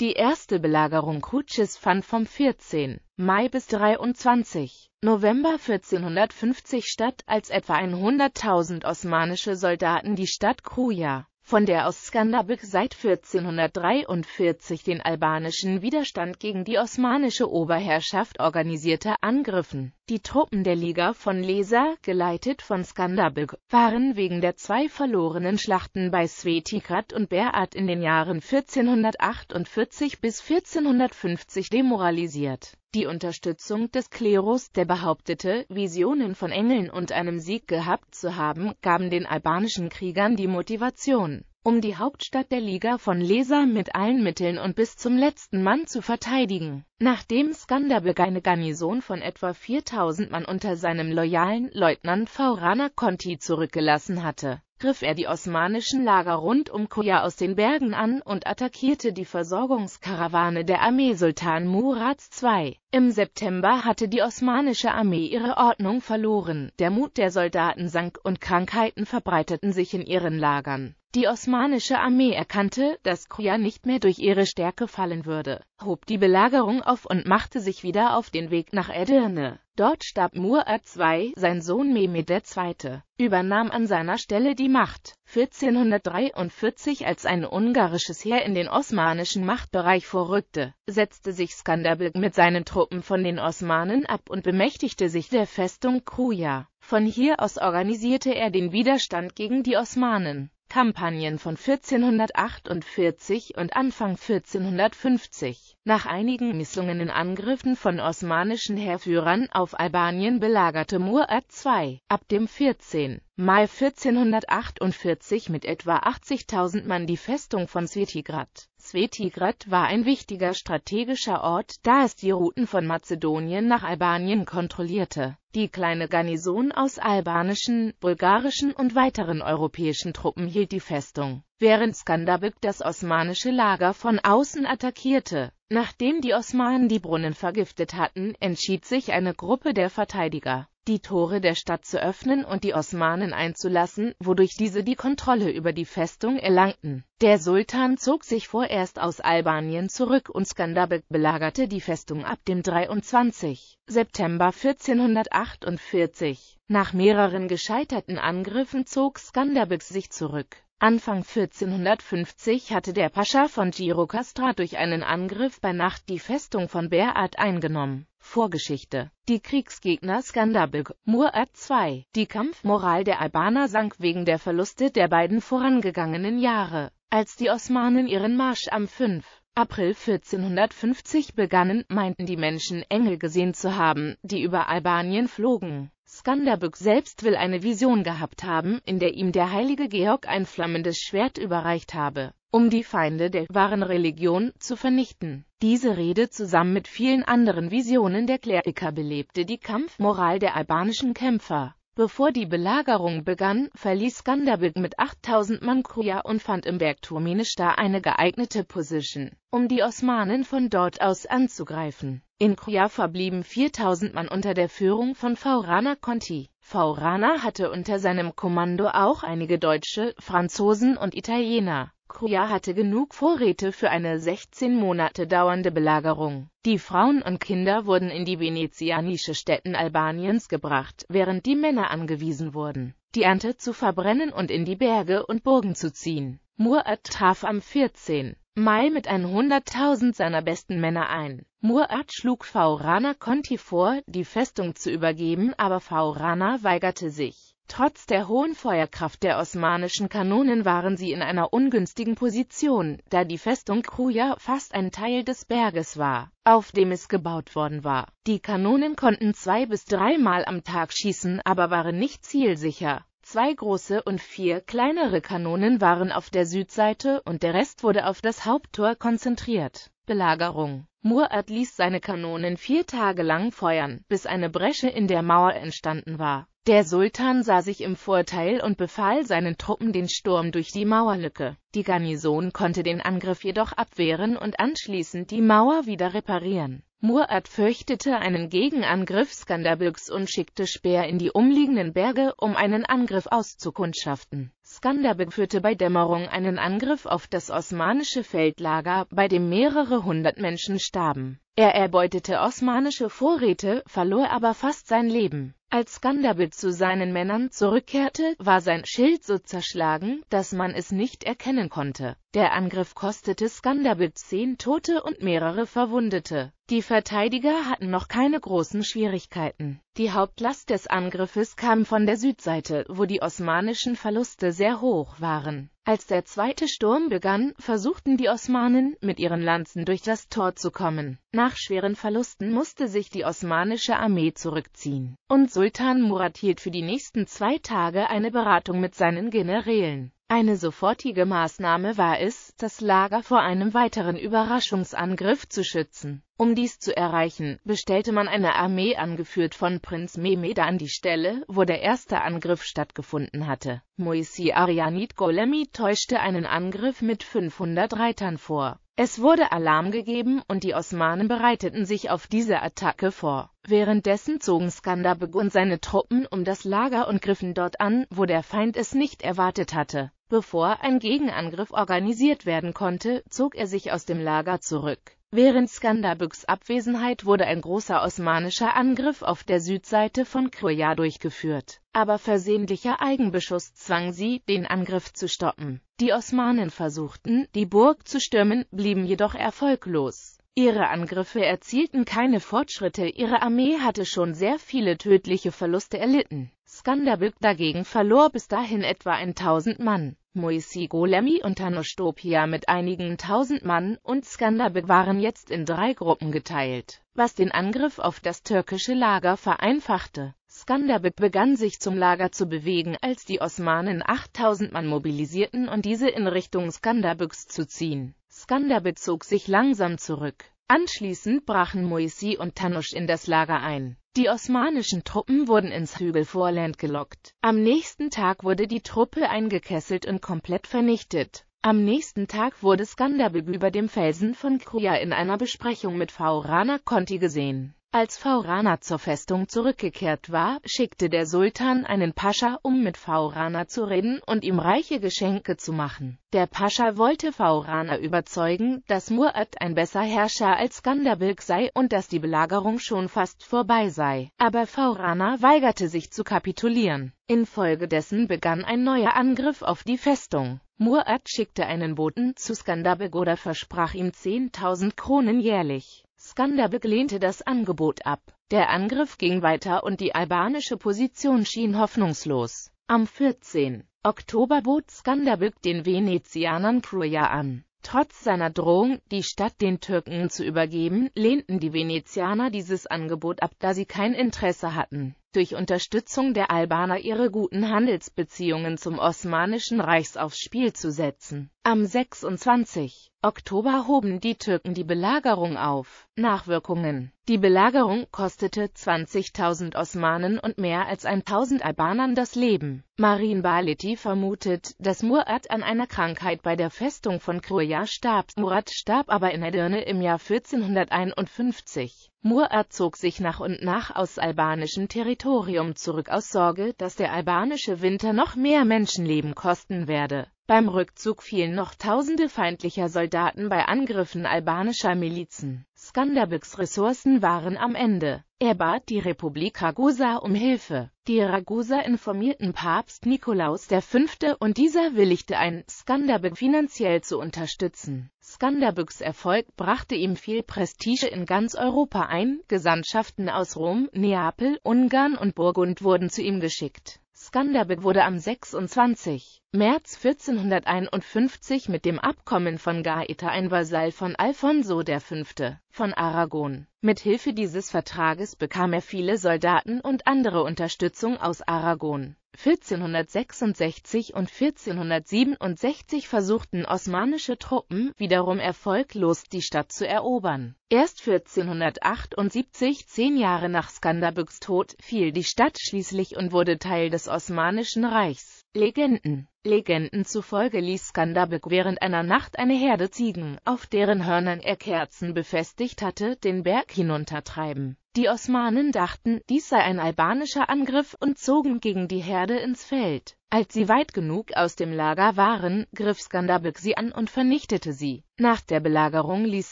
Die erste Belagerung Kutschis fand vom 14. Mai bis 23. November 1450 statt, als etwa 100.000 osmanische Soldaten die Stadt Kruja, von der aus Skanderbeg seit 1443 den albanischen Widerstand gegen die osmanische Oberherrschaft organisierte, angriffen die Truppen der Liga von Lesa, geleitet von Skanderbeg, waren wegen der zwei verlorenen Schlachten bei Svetikrat und Berat in den Jahren 1448 bis 1450 demoralisiert. Die Unterstützung des Klerus, der behauptete, Visionen von Engeln und einem Sieg gehabt zu haben, gaben den albanischen Kriegern die Motivation um die Hauptstadt der Liga von Lesa mit allen Mitteln und bis zum letzten Mann zu verteidigen. Nachdem Skanderbeg eine Garnison von etwa 4000 Mann unter seinem loyalen Leutnant Faurana Conti zurückgelassen hatte, griff er die osmanischen Lager rund um Koya aus den Bergen an und attackierte die Versorgungskarawane der Armee Sultan Murats II. Im September hatte die osmanische Armee ihre Ordnung verloren, der Mut der Soldaten sank und Krankheiten verbreiteten sich in ihren Lagern. Die osmanische Armee erkannte, dass Kruja nicht mehr durch ihre Stärke fallen würde, hob die Belagerung auf und machte sich wieder auf den Weg nach Edirne. Dort starb Murat II, sein Sohn Mehmed II., übernahm an seiner Stelle die Macht. 1443 als ein ungarisches Heer in den osmanischen Machtbereich vorrückte, setzte sich Skanderbeg mit seinen Truppen von den Osmanen ab und bemächtigte sich der Festung Kruja. Von hier aus organisierte er den Widerstand gegen die Osmanen. Kampagnen von 1448 und Anfang 1450. Nach einigen misslungenen Angriffen von osmanischen Heerführern auf Albanien belagerte Murat II. ab dem 14. Mai 1448 mit etwa 80.000 Mann die Festung von Svetigrad. Svetigrad war ein wichtiger strategischer Ort, da es die Routen von Mazedonien nach Albanien kontrollierte. Die kleine Garnison aus albanischen, bulgarischen und weiteren europäischen Truppen hielt die Festung, während Skanderbeg das osmanische Lager von außen attackierte. Nachdem die Osmanen die Brunnen vergiftet hatten, entschied sich eine Gruppe der Verteidiger, die Tore der Stadt zu öffnen und die Osmanen einzulassen, wodurch diese die Kontrolle über die Festung erlangten. Der Sultan zog sich vorerst aus Albanien zurück und Skanderbeg belagerte die Festung ab dem 23. September 1408 1948. Nach mehreren gescheiterten Angriffen zog Skanderbeg sich zurück. Anfang 1450 hatte der Pascha von Girokastra durch einen Angriff bei Nacht die Festung von Berat eingenommen. Vorgeschichte Die Kriegsgegner Skanderbeg, Murat II Die Kampfmoral der Albaner sank wegen der Verluste der beiden vorangegangenen Jahre, als die Osmanen ihren Marsch am 5. April 1450 begannen, meinten die Menschen Engel gesehen zu haben, die über Albanien flogen. Skanderbeg selbst will eine Vision gehabt haben, in der ihm der heilige Georg ein flammendes Schwert überreicht habe, um die Feinde der wahren Religion zu vernichten. Diese Rede zusammen mit vielen anderen Visionen der Kleriker belebte die Kampfmoral der albanischen Kämpfer. Bevor die Belagerung begann, verließ Skanderbeg mit 8000 Mann Kruja und fand im Berg Turmenistar eine geeignete Position, um die Osmanen von dort aus anzugreifen. In Kruja verblieben 4000 Mann unter der Führung von Faurana Conti. Faurana hatte unter seinem Kommando auch einige Deutsche, Franzosen und Italiener. Kruja hatte genug Vorräte für eine 16 Monate dauernde Belagerung. Die Frauen und Kinder wurden in die venezianische Städten Albaniens gebracht, während die Männer angewiesen wurden, die Ernte zu verbrennen und in die Berge und Burgen zu ziehen. Murat traf am 14. Mai mit 100.000 seiner besten Männer ein. Murat schlug Faurana Conti vor, die Festung zu übergeben, aber Faurana weigerte sich. Trotz der hohen Feuerkraft der osmanischen Kanonen waren sie in einer ungünstigen Position, da die Festung Kruja fast ein Teil des Berges war, auf dem es gebaut worden war. Die Kanonen konnten zwei bis dreimal am Tag schießen, aber waren nicht zielsicher. Zwei große und vier kleinere Kanonen waren auf der Südseite und der Rest wurde auf das Haupttor konzentriert. Belagerung Murat ließ seine Kanonen vier Tage lang feuern, bis eine Bresche in der Mauer entstanden war. Der Sultan sah sich im Vorteil und befahl seinen Truppen den Sturm durch die Mauerlücke. Die Garnison konnte den Angriff jedoch abwehren und anschließend die Mauer wieder reparieren. Murat fürchtete einen Gegenangriff Skanderbügs und schickte Speer in die umliegenden Berge, um einen Angriff auszukundschaften. Skanderbeg führte bei Dämmerung einen Angriff auf das osmanische Feldlager, bei dem mehrere hundert Menschen starben. Er erbeutete osmanische Vorräte, verlor aber fast sein Leben. Als Skanderbeg zu seinen Männern zurückkehrte, war sein Schild so zerschlagen, dass man es nicht erkennen konnte. Der Angriff kostete Skanderbeg zehn Tote und mehrere Verwundete. Die Verteidiger hatten noch keine großen Schwierigkeiten. Die Hauptlast des Angriffes kam von der Südseite, wo die osmanischen Verluste sehr hoch waren. Als der zweite Sturm begann, versuchten die Osmanen, mit ihren Lanzen durch das Tor zu kommen. Nach schweren Verlusten musste sich die osmanische Armee zurückziehen. Und Sultan Murat hielt für die nächsten zwei Tage eine Beratung mit seinen Generälen. Eine sofortige Maßnahme war es, das Lager vor einem weiteren Überraschungsangriff zu schützen. Um dies zu erreichen, bestellte man eine Armee angeführt von Prinz Mehmed an die Stelle, wo der erste Angriff stattgefunden hatte. Moisi Arianid Golemi täuschte einen Angriff mit 500 Reitern vor. Es wurde Alarm gegeben und die Osmanen bereiteten sich auf diese Attacke vor. Währenddessen zogen Skanderbeg und seine Truppen um das Lager und griffen dort an, wo der Feind es nicht erwartet hatte. Bevor ein Gegenangriff organisiert werden konnte, zog er sich aus dem Lager zurück. Während Skanderbüks Abwesenheit wurde ein großer osmanischer Angriff auf der Südseite von Kroja durchgeführt, aber versehentlicher Eigenbeschuss zwang sie, den Angriff zu stoppen. Die Osmanen versuchten, die Burg zu stürmen, blieben jedoch erfolglos. Ihre Angriffe erzielten keine Fortschritte, ihre Armee hatte schon sehr viele tödliche Verluste erlitten. Skanderbeg dagegen verlor bis dahin etwa 1000 Mann. Moisi Golemi und Tanostopia mit einigen tausend Mann und Skanderbeg waren jetzt in drei Gruppen geteilt, was den Angriff auf das türkische Lager vereinfachte. Skanderbeg begann sich zum Lager zu bewegen, als die Osmanen 8000 Mann mobilisierten und diese in Richtung Skanderbegs zu ziehen. Skander bezog sich langsam zurück. Anschließend brachen Moisi und Tanusch in das Lager ein. Die osmanischen Truppen wurden ins Hügelvorland gelockt. Am nächsten Tag wurde die Truppe eingekesselt und komplett vernichtet. Am nächsten Tag wurde Skanderbeg über dem Felsen von Kruja in einer Besprechung mit Faurana Conti gesehen. Als Faurana zur Festung zurückgekehrt war, schickte der Sultan einen Pascha, um mit Faurana zu reden und ihm reiche Geschenke zu machen. Der Pascha wollte Faurana überzeugen, dass Murat ein besser Herrscher als Skanderbeg sei und dass die Belagerung schon fast vorbei sei. Aber Faurana weigerte sich zu kapitulieren. Infolgedessen begann ein neuer Angriff auf die Festung. Murat schickte einen Boten zu Skanderbeg oder versprach ihm 10.000 Kronen jährlich. Skanderbeg lehnte das Angebot ab. Der Angriff ging weiter und die albanische Position schien hoffnungslos. Am 14. Oktober bot Skanderbeg den Venezianern Kruja an. Trotz seiner Drohung, die Stadt den Türken zu übergeben, lehnten die Venezianer dieses Angebot ab, da sie kein Interesse hatten, durch Unterstützung der Albaner ihre guten Handelsbeziehungen zum Osmanischen Reichs aufs Spiel zu setzen. Am 26. Oktober hoben die Türken die Belagerung auf. Nachwirkungen Die Belagerung kostete 20.000 Osmanen und mehr als 1.000 Albanern das Leben. Marin Baliti vermutet, dass Murat an einer Krankheit bei der Festung von Kruja starb. Murat starb aber in Edirne im Jahr 1451. Murat zog sich nach und nach aus albanischem Territorium zurück aus Sorge, dass der albanische Winter noch mehr Menschenleben kosten werde. Beim Rückzug fielen noch tausende feindlicher Soldaten bei Angriffen albanischer Milizen. Skanderbeks Ressourcen waren am Ende. Er bat die Republik Ragusa um Hilfe. Die Ragusa informierten Papst Nikolaus V. und dieser willigte ein, Skanderbeg finanziell zu unterstützen. Skanderbegs Erfolg brachte ihm viel Prestige in ganz Europa ein, Gesandtschaften aus Rom, Neapel, Ungarn und Burgund wurden zu ihm geschickt. Skanderbeg wurde am 26. März 1451 mit dem Abkommen von Gaeta ein Vasall von Alfonso V. von Aragon. Mit Hilfe dieses Vertrages bekam er viele Soldaten und andere Unterstützung aus Aragon. 1466 und 1467 versuchten osmanische Truppen wiederum erfolglos die Stadt zu erobern. Erst 1478, zehn Jahre nach Skanderbeks Tod, fiel die Stadt schließlich und wurde Teil des Osmanischen Reichs. Legenden Legenden zufolge ließ Skanderbeg während einer Nacht eine Herde Ziegen, auf deren Hörnern er Kerzen befestigt hatte, den Berg hinuntertreiben. Die Osmanen dachten, dies sei ein albanischer Angriff und zogen gegen die Herde ins Feld. Als sie weit genug aus dem Lager waren, griff Skanderbeg sie an und vernichtete sie. Nach der Belagerung ließ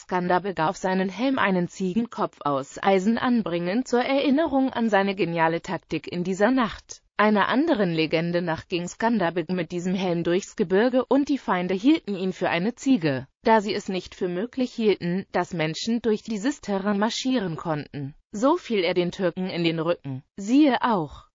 Skanderbeg auf seinen Helm einen Ziegenkopf aus Eisen anbringen zur Erinnerung an seine geniale Taktik in dieser Nacht. Einer anderen Legende nach ging Skanderbeg mit diesem Helm durchs Gebirge und die Feinde hielten ihn für eine Ziege, da sie es nicht für möglich hielten, dass Menschen durch dieses Terrain marschieren konnten. So fiel er den Türken in den Rücken. Siehe auch